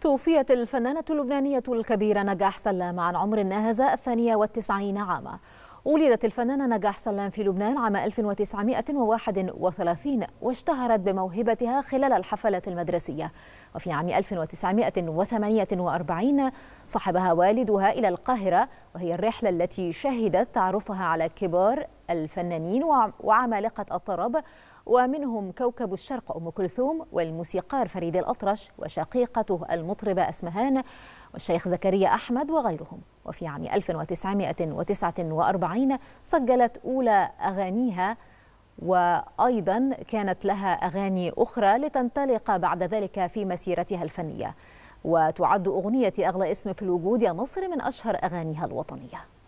توفيت الفنانة اللبنانية الكبيرة نجاح سلام عن عمر ناهز الثانية والتسعين عاما ولدت الفنانة نجاح سلام في لبنان عام 1931 واشتهرت بموهبتها خلال الحفلات المدرسية وفي عام 1948 صحبها والدها إلى القاهرة وهي الرحلة التي شهدت تعرفها على كبار الفنانين وعمالقة الطرب ومنهم كوكب الشرق أم كلثوم والموسيقار فريد الأطرش وشقيقته المطربة أسمهان والشيخ زكريا أحمد وغيرهم وفي عام 1949 سجلت أولى أغانيها وأيضا كانت لها أغاني أخرى لتنطلق بعد ذلك في مسيرتها الفنية وتعد أغنية أغلى اسم في الوجود يا مصر من أشهر أغانيها الوطنية